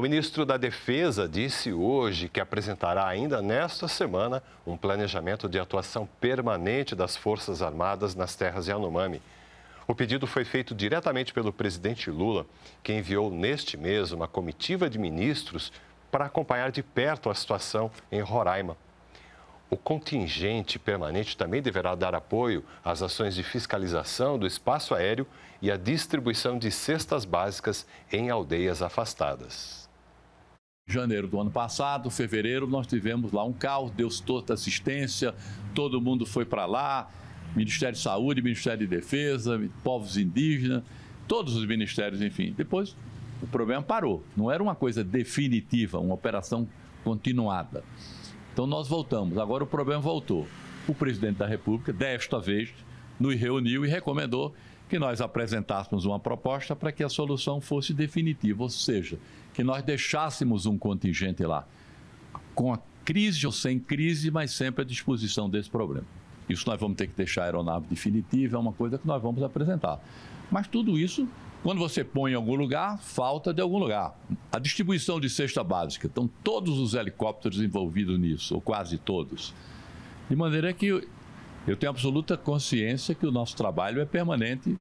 O ministro da Defesa disse hoje que apresentará ainda nesta semana um planejamento de atuação permanente das Forças Armadas nas terras Yanomami. O pedido foi feito diretamente pelo presidente Lula, que enviou neste mês uma comitiva de ministros para acompanhar de perto a situação em Roraima. O contingente permanente também deverá dar apoio às ações de fiscalização do espaço aéreo e à distribuição de cestas básicas em aldeias afastadas janeiro do ano passado, fevereiro, nós tivemos lá um caos, deu toda assistência, todo mundo foi para lá, Ministério de Saúde, Ministério de Defesa, povos indígenas, todos os ministérios, enfim. Depois o problema parou, não era uma coisa definitiva, uma operação continuada. Então nós voltamos, agora o problema voltou. O presidente da República, desta vez, nos reuniu e recomendou que nós apresentássemos uma proposta para que a solução fosse definitiva, ou seja, que nós deixássemos um contingente lá, com a crise ou sem crise, mas sempre à disposição desse problema. Isso nós vamos ter que deixar a aeronave definitiva, é uma coisa que nós vamos apresentar. Mas tudo isso, quando você põe em algum lugar, falta de algum lugar. A distribuição de cesta básica, estão todos os helicópteros envolvidos nisso, ou quase todos. De maneira que eu tenho absoluta consciência que o nosso trabalho é permanente.